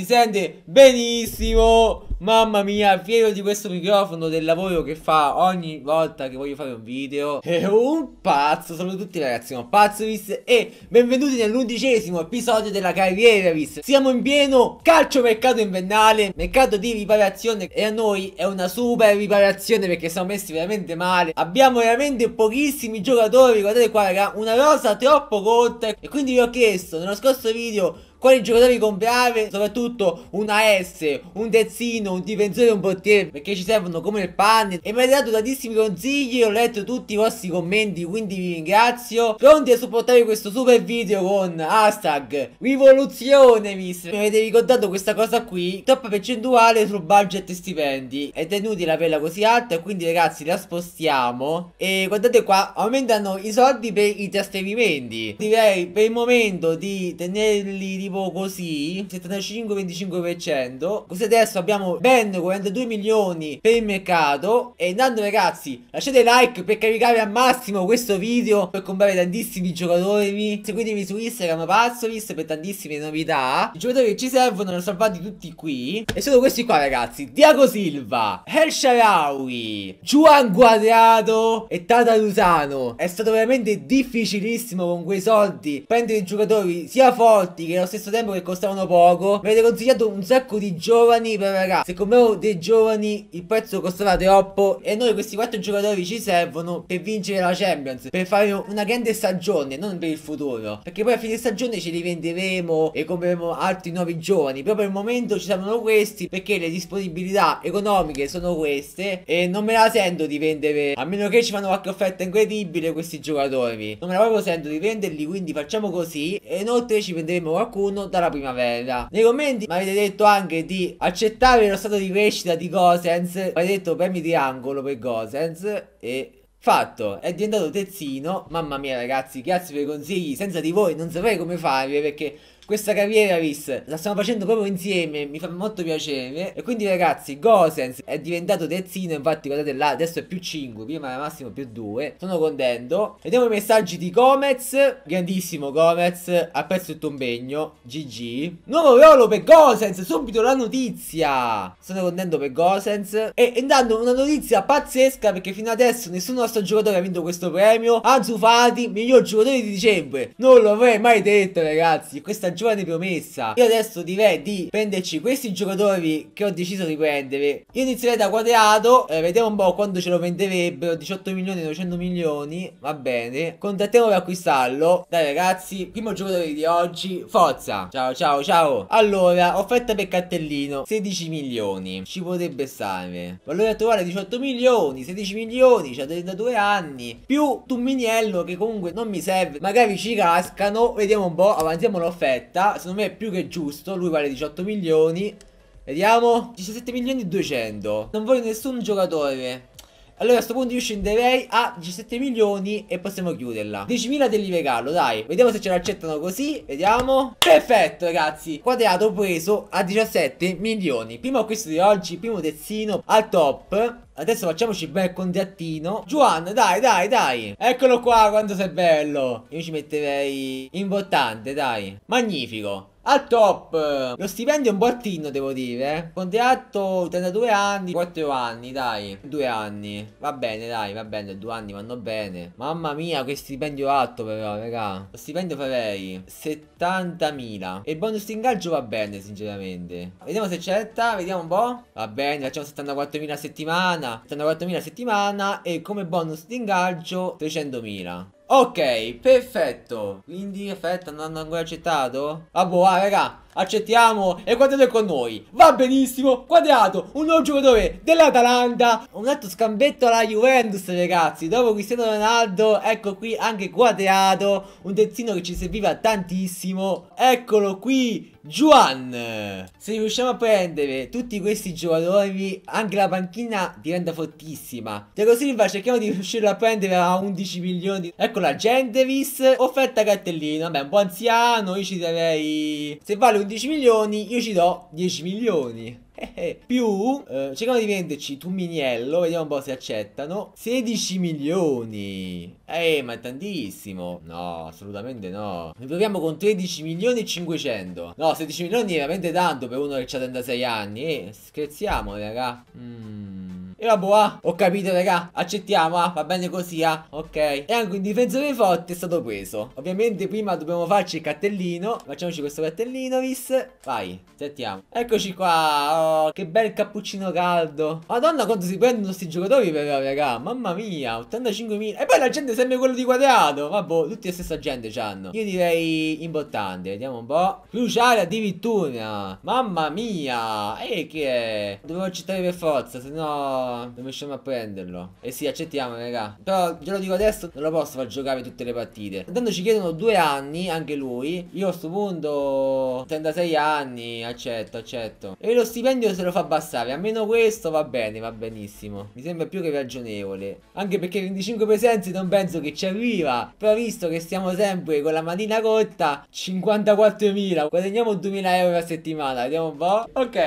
Si sente benissimo. Mamma mia, fiero di questo microfono, del lavoro che fa ogni volta che voglio fare un video. È un pazzo. Saluto tutti ragazzi, sono Pazzovis e benvenuti nell'undicesimo episodio della carriera Vis. Siamo in pieno calcio mercato invernale, mercato di riparazione e a noi è una super riparazione perché siamo messi veramente male. Abbiamo veramente pochissimi giocatori, guardate qua raga, una rosa troppo corta e quindi vi ho chiesto nello scorso video quali giocatori comprare, soprattutto una S, un terzino, un difensore, e un portiere, perché ci servono come il pane. E mi avete dato tantissimi consigli, ho letto tutti i vostri commenti, quindi vi ringrazio. Pronti a supportare questo super video con hashtag rivoluzione, mister. Mi avete ricordato questa cosa qui, top percentuale sul budget stipendi. Ed è inutile averla così alta, quindi ragazzi la spostiamo. E guardate qua, aumentano i soldi per i trasferimenti. Direi per il momento di tenerli di tipo così 75-25% così adesso abbiamo ben 42 milioni per il mercato e andando ragazzi lasciate like per caricare al massimo questo video per comprare tantissimi giocatori seguitemi su Instagram Pazzolis per tantissime novità i giocatori che ci servono li ho salvati tutti qui e sono questi qua ragazzi Diago Silva El Sharawi Juan Guadrado e Tata Lusano è stato veramente difficilissimo con quei soldi prendere i giocatori sia forti che lo stesso stesso tempo che costavano poco. Mi avete consigliato un sacco di giovani, però raga, se compravo dei giovani il prezzo costava troppo e noi questi quattro giocatori ci servono per vincere la Champions, per fare una grande stagione, non per il futuro. Perché poi a fine stagione ce li venderemo e compreremo altri nuovi giovani, però per il momento ci servono questi perché le disponibilità economiche sono queste e non me la sento di vendere, a meno che ci fanno qualche offerta incredibile questi giocatori. Non me la proprio sento di venderli, quindi facciamo così e inoltre ci venderemo qualcuno 1 dalla primavera. Nei commenti mi avete detto anche di accettare lo stato di crescita di Gosens, mi avete detto premi triangolo per Gosens e... Fatto, è diventato tezzino, mamma mia ragazzi, grazie per i consigli, senza di voi non saprei come fare perché questa carriera Riz la stiamo facendo proprio insieme, mi fa molto piacere. E quindi ragazzi, Gosens è diventato terzino, infatti guardate là, adesso è più 5, prima era massimo più 2. Sono contento. Vediamo i messaggi di Gomez, grandissimo Gomez, apprezzo il tuo impegno, GG. Nuovo ruolo per Gosens, subito la notizia. Sono contento per Gosens. E intanto una notizia pazzesca perché fino adesso nessun nostro giocatore ha vinto questo premio. Azufati, miglior giocatore di dicembre. Non l'avrei mai detto ragazzi, questa giornata stagione di promessa. Io adesso direi di prenderci questi giocatori che ho deciso di prendere. Io inizierei da quadrato, eh, vediamo un po' quando ce lo venderebbero, 18 milioni, 900 milioni, va bene. Contattiamo per acquistarlo. Dai ragazzi, primo giocatore di oggi, forza. Ciao, ciao, ciao. Allora, offerta per cartellino, 16 milioni, ci potrebbe stare. Valore attuale 18 milioni, 16 milioni, c'ha 32 anni, più Tumminiello che comunque non mi serve, magari ci cascano, vediamo un po', avanziamo l'offerta aspetta, secondo me è più che giusto, lui vale 18 milioni. Vediamo, 17 milioni e 200. Non voglio nessun giocatore. Allora a questo punto io scenderei a 17 milioni e possiamo chiuderla 10.000 degli regalo dai Vediamo se ce l'accettano così Vediamo Perfetto ragazzi Quadrato preso a 17 milioni Primo acquisto di oggi Primo terzino al top Adesso facciamoci bel contattino. Juan, dai, dai, dai. Eccolo qua, quanto sei bello. Io ci metterei imbottante, dai. Magnifico. Al top Lo stipendio è un po' bottino devo dire eh. Contratto 32 anni 4 anni dai 2 anni Va bene dai va bene 2 anni vanno bene Mamma mia che stipendio alto però raga Lo stipendio farei 70.000 E il bonus ingaggio va bene sinceramente Vediamo se accetta Vediamo un po' Va bene facciamo 74.000 a settimana 74.000 a settimana E come bonus di ingaggio 300.000 Ok, perfetto. Quindi, aspetta, non hanno ancora accettato? Vabbè, ah, boh, ah, raga accettiamo e Quadrato è con noi. Va benissimo, Quadrato, un nuovo giocatore dell'Atalanta. Un altro scambetto alla Juventus, ragazzi. Dopo Cristiano Ronaldo, ecco qui anche Quadrato, un terzino che ci serviva tantissimo. Eccolo qui, Juan. Se riusciamo a prendere tutti questi giocatori, anche la panchina diventa fortissima. Diego Silva cerchiamo di riuscire a prendere a 11 milioni. Eccola la Genderis, offerta cartellino. Vabbè, un po' anziano, io ci darei... Se vale con 10 milioni, io ci do 10 milioni. Eh, eh. Più, eh, cerchiamo di venderci tu miniello, vediamo un po' se accettano. 16 milioni. Eh, ma è tantissimo. No, assolutamente no. Mi proviamo con 13 milioni e 500. No, 16 milioni è veramente tanto per uno che ha 36 anni. Eh, scherziamo, raga. Mmm. E la boa. Ah, ho capito, raga. Accettiamo, ah. Va bene così, ah. Ok. E anche un difensore forte è stato preso. Ovviamente prima dobbiamo farci il cartellino. Facciamoci questo cartellino, vis. Vai, sentiamo. Eccoci qua. Oh, che bel cappuccino caldo. Madonna quanto si prendono questi giocatori però, raga. Mamma mia, 85.000. E poi la gente sempre quello di quadrato. Vabbè, tutti la stessa gente c'hanno. Io direi importante. Vediamo un po'. Cruciale addirittura. Mamma mia. E che è? Dovevo accettare per forza, se no non riusciamo a prenderlo. E eh sì, accettiamo, raga. Però, ve lo dico adesso, non lo posso far giocare tutte le partite. Intanto ci chiedono due anni, anche lui. Io a sto punto, 36 anni, accetto, accetto. E lo stipendio se lo fa abbassare, almeno questo va bene, va benissimo. Mi sembra più che ragionevole. Anche perché 25 presenze non penso che ci arriva. Però visto che stiamo sempre con la manina cotta, 54.000. Guadagniamo 2.000 euro a settimana, vediamo un po'. Ok.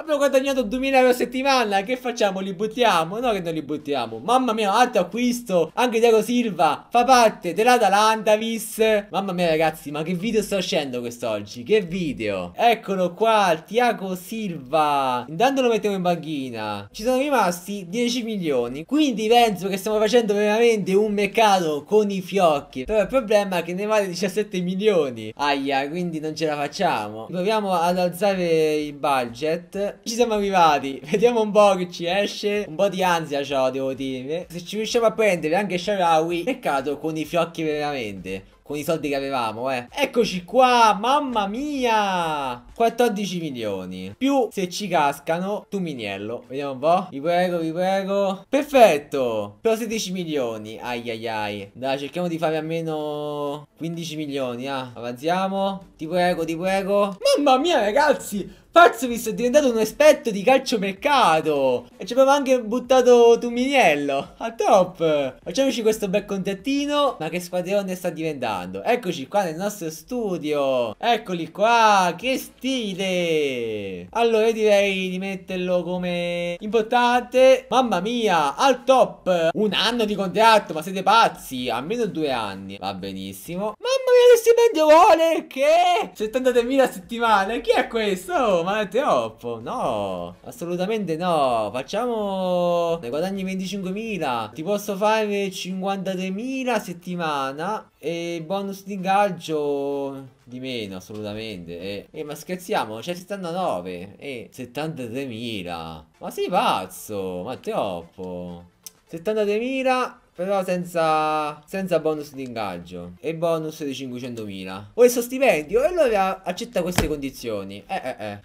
Abbiamo guadagnato 2000 euro a settimana. Che facciamo? Li buttiamo? No, che non li buttiamo. Mamma mia, altro acquisto. Anche Diego Silva fa parte dell'Atalanta, vis. Mamma mia, ragazzi, ma che video sta uscendo quest'oggi? Che video? Eccolo qua, Tiago Silva. Intanto lo mettiamo in banchina. Ci sono rimasti 10 milioni. Quindi penso che stiamo facendo veramente un mercato con i fiocchi. Però il problema è che ne vale 17 milioni. Aia, quindi non ce la facciamo. Proviamo ad alzare il budget ci siamo arrivati Vediamo un po' che ci esce Un po' di ansia ciò devo dire Se ci riusciamo a prendere anche Sharawi Peccato con i fiocchi veramente con i soldi che avevamo, eh. Eccoci qua, mamma mia! 14 milioni. Più, se ci cascano, tu miniello. Vediamo un po'. Vi prego, vi prego. Perfetto! Però 16 milioni. Ai ai ai. Dai, cerchiamo di fare almeno 15 milioni, ah. Avanziamo. Ti prego, ti prego. Mamma mia, ragazzi! Fazzovis è diventato un esperto di calciomercato E ci abbiamo anche buttato Tuminiello A top Facciamoci questo bel contattino Ma che squadrone sta diventando Eccoci qua nel nostro studio Eccoli qua Che stile allora io direi di metterlo come importante. Mamma mia, al top! Un anno di contratto, ma siete pazzi? Almeno due anni. Va benissimo. Mamma mia, che stipendio vuole? Che? 73.000 a settimana. Chi è questo? Oh, ma è troppo. No, assolutamente no. Facciamo... Ne guadagni 25.000. Ti posso fare 53.000 a settimana. E bonus di ingaggio di meno assolutamente. E, eh. e eh, ma scherziamo, c'è 79 e 73.000. Ma sei pazzo, ma è troppo. 73.000 però senza, senza bonus di ingaggio e bonus di 500.000 o il suo stipendio e allora accetta queste condizioni eh eh eh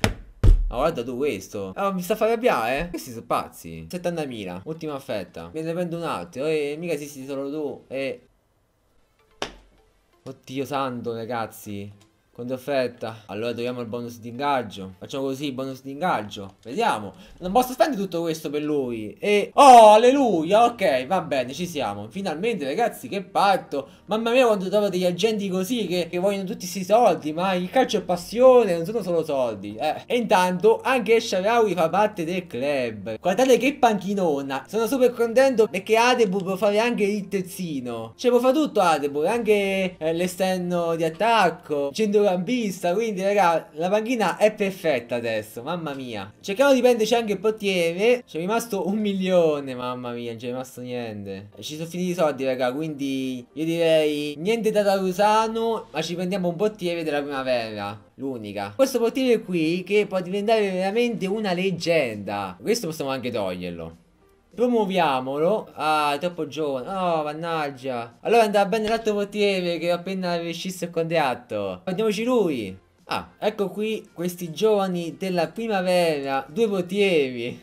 Oh, guarda tu questo. Oh, mi sta a fare arrabbiare? Eh? Questi sono pazzi. 70.000. Ultima fetta. Me ne prendo un altro. E eh. mica esisti solo tu. E Oddio santo, ragazzi. Quanto affetta? Allora troviamo il bonus di ingaggio. Facciamo così, il bonus di ingaggio. Vediamo. Non posso spendere tutto questo per lui. E... Oh, alleluia. Ok, va bene, ci siamo. Finalmente, ragazzi, che patto. Mamma mia, quando trovo degli agenti così che, che vogliono tutti questi soldi. Ma il calcio è passione, non sono solo soldi. Eh. E intanto, anche Sharawi fa parte del club. Guardate che panchinona. Sono super contento perché Adebu può fare anche il tezzino. Cioè, può fare tutto Adebu. Anche eh, l'esterno di attacco. Centro centrocampista, quindi raga, la panchina è perfetta adesso, mamma mia. Cerchiamo di prenderci anche il portiere, c'è rimasto un milione, mamma mia, non c'è rimasto niente. Ci sono finiti i soldi, raga, quindi io direi niente da Tarusano, ma ci prendiamo un portiere della primavera. L'unica Questo portiere qui che può diventare veramente una leggenda Questo possiamo anche toglierlo Promuoviamolo. Ah, è troppo giovane. Oh, mannaggia. Allora andava bene l'altro portiere che appena riuscisse il conteatto. Prendiamoci lui. Ah, ecco qui questi giovani della primavera. Due portieri.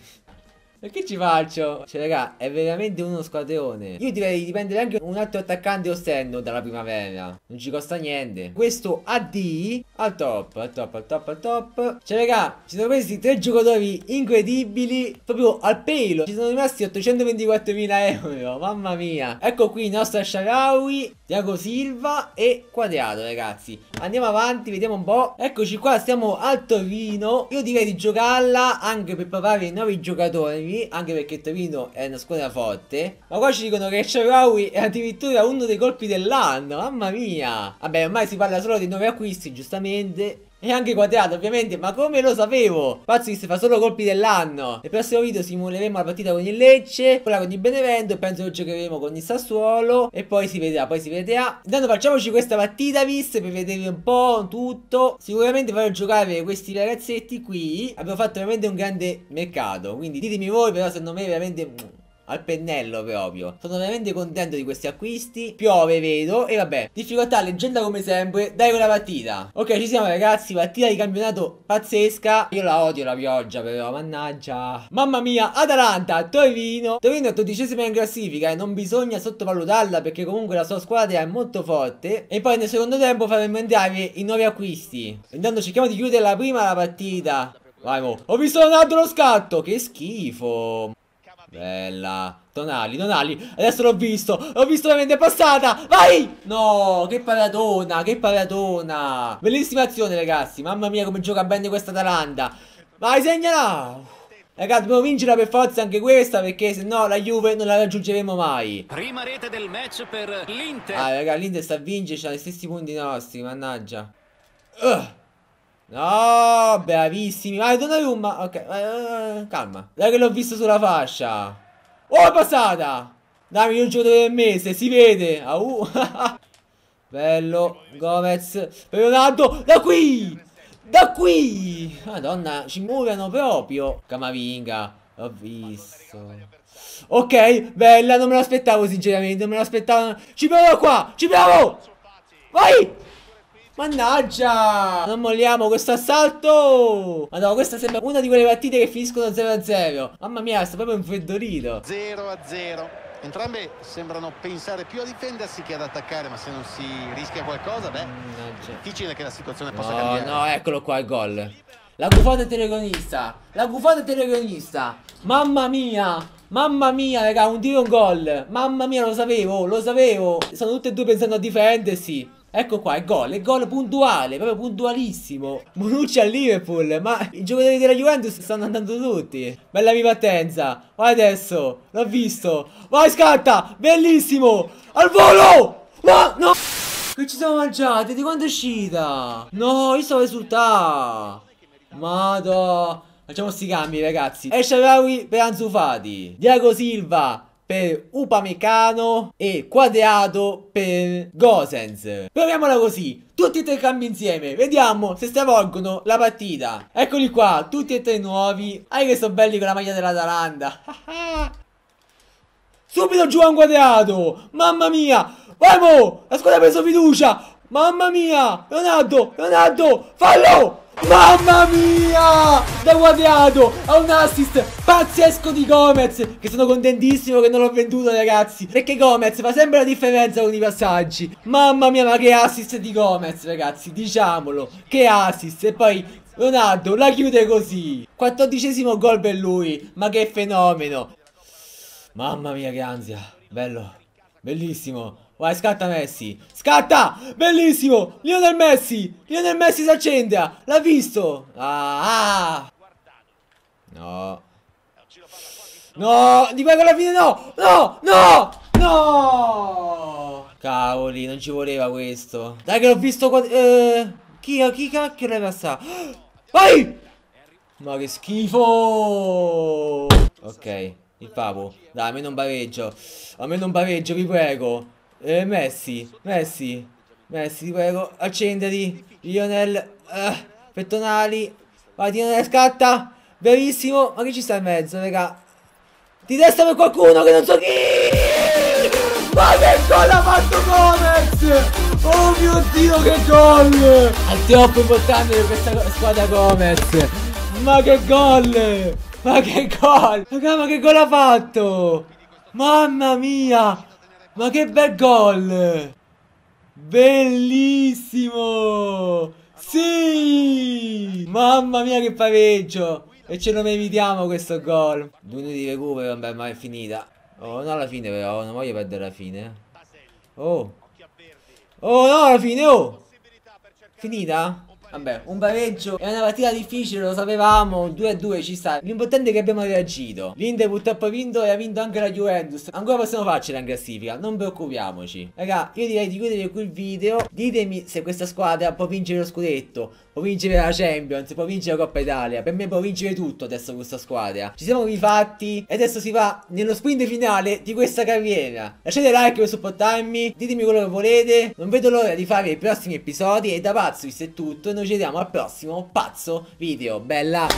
Perché ci faccio? Cioè, raga, è veramente uno squadrone. Io direi di prendere anche un altro attaccante osterno dalla primavera. Non ci costa niente. Questo AD al top, al top, al top, al top. Cioè, raga, ci sono questi tre giocatori incredibili. Proprio al pelo. Ci sono rimasti 824.000 euro. Mamma mia. Ecco qui il nostro Sharawi Iago Silva e Quadriato ragazzi Andiamo avanti, vediamo un po' Eccoci qua, siamo al Torino Io direi di giocarla anche per provare i nuovi giocatori Anche perché Torino è una squadra forte Ma qua ci dicono che Sharawi è addirittura uno dei colpi dell'anno Mamma mia Vabbè ormai si parla solo di nuovi acquisti giustamente e anche quadrato ovviamente ma come lo sapevo Pazzo che si fa solo colpi dell'anno Nel prossimo video simuleremo la partita con il Lecce Quella con il Benevento e penso che giocheremo con il Sassuolo E poi si vedrà poi si vedrà Intanto facciamoci questa partita vis per vedere un po' tutto Sicuramente farò giocare questi ragazzetti qui Abbiamo fatto veramente un grande mercato Quindi ditemi voi però secondo me veramente al pennello proprio. Sono veramente contento di questi acquisti. Piove, vedo. E vabbè, difficoltà leggenda come sempre. Dai con la partita. Ok, ci siamo ragazzi. Partita di campionato pazzesca. Io la odio la pioggia però, mannaggia. Mamma mia, Atalanta, Torino. Torino è dodicesima in classifica e eh. non bisogna sottovalutarla perché comunque la sua squadra è molto forte. E poi nel secondo tempo faremo entrare i nuovi acquisti. Intanto cerchiamo di chiudere la prima la partita. Vai mo. Ho visto un altro scatto. Che schifo. Bella. Donali, Donali. Adesso l'ho visto. L'ho visto la mente passata. Vai! No, che paradona, che paradona. Bellissima azione, ragazzi. Mamma mia, come gioca bene questa Atalanta. Vai, segnala. Ragazzi, dobbiamo vincere per forza anche questa perché se no la Juve non la raggiungeremo mai. Prima rete del match per l'Inter. Ah, ragazzi l'Inter sta a vincere, C'ha gli stessi punti nostri, mannaggia. Uh. No, bravissimi. Vai, Donnarumma. Ok, uh, calma. Dai che l'ho visto sulla fascia. Oh, è passata. Dai, un giocatore del mese, si vede. Uh. Bello, Gomez. Per Ronaldo, da qui. Da qui. Madonna, ci muovono proprio. Camavinga, l'ho visto. Ok, bella, non me l'aspettavo sinceramente, non me l'aspettavo. Ci provo qua, ci provo! Vai! Mannaggia! Non molliamo questo assalto! Ma no, questa sembra una di quelle partite che finiscono 0-0. a Mamma mia, sta proprio infreddolito. 0-0. a Entrambe sembrano pensare più a difendersi che ad attaccare, ma se non si rischia qualcosa, beh, Mannaggia. è difficile che la situazione no, possa cambiare. No, eccolo qua il gol. La gufata telegonista. La gufata telegonista. Mamma mia! Mamma mia, raga, un tiro e un gol. Mamma mia, lo sapevo, lo sapevo. Stanno tutte e due pensando a difendersi. Ecco qua, è gol, è gol puntuale, proprio puntualissimo. Monucci al Liverpool, ma i giocatori della Juventus stanno andando tutti. Bella mia partenza, vai adesso, l'ho visto. Vai scatta, bellissimo, al volo, ma no. Che ci siamo mangiati, di quando è uscita? No, io stavo esultando. Madò. Facciamo sti cambi, ragazzi. Esce Raui per Anzufati. Diego Silva per Upamecano e Quadrado per Gosens. Proviamola così, tutti e tre cambi insieme, vediamo se stravolgono la partita. Eccoli qua, tutti e tre nuovi. Ah, che sono belli con la maglia dell'Atalanta. Subito giù a un quadrato! Mamma mia! Vai mo, La squadra ha preso fiducia! Mamma mia! Leonardo! Leonardo! Fallo! Mamma mia! Da Guadiado Ha un assist pazzesco di Gomez Che sono contentissimo che non l'ho venduto ragazzi Perché Gomez fa sempre la differenza con i passaggi Mamma mia ma che assist di Gomez ragazzi Diciamolo Che assist E poi Leonardo la chiude così 14esimo gol per lui Ma che fenomeno Mamma mia che ansia Bello Bellissimo Vai, scatta Messi. Scatta! Bellissimo! Lionel Messi! Lionel Messi si accende! Ah. L'ha visto! Ah! No. No! Di qua con la fine no! No! No! No! Cavoli, non ci voleva questo. Dai che l'ho visto qua... Eh, chi, chi cacchio l'hai passato? Vai! Ma che schifo! Ok. Il papo. Dai, a me non pareggio. A me non pareggio, vi prego. Eh, Messi, Messi, Messi, ti prego, accenditi. Lionel, eh, pettonali. Vai, Lionel, scatta. Bravissimo, ma chi ci sta in mezzo, raga? Di destra per qualcuno che non so chi! Ma che gol ha fatto Gomez! Oh mio Dio, che gol! È troppo importante per questa squadra Gomez! Ma che gol! Ma che gol! ma che gol ha fatto! Mamma mia! Ma che bel gol! Bellissimo! Sì! Mamma mia che pareggio! E ce lo meritiamo questo gol. L'uno di recupero, vabbè, ma è finita. Oh, non alla fine però, non voglio perdere la fine. Eh. Oh. Oh, no, alla fine, oh! Finita? Vabbè, un pareggio è una partita difficile, lo sapevamo. 2-2 ci sta. L'importante è che abbiamo reagito. L'Inter purtroppo ha vinto e ha vinto anche la Juventus. Ancora possiamo farcela in classifica, non preoccupiamoci. Raga, io direi di chiudere qui il video. Ditemi se questa squadra può vincere lo scudetto, può vincere la Champions, può vincere la Coppa Italia. Per me può vincere tutto adesso questa squadra. Ci siamo rifatti e adesso si va nello sprint finale di questa carriera. Lasciate like per supportarmi, ditemi quello che volete. Non vedo l'ora di fare i prossimi episodi e da pazzo questo è tutto. Noi noi ci vediamo al prossimo pazzo video. Bella!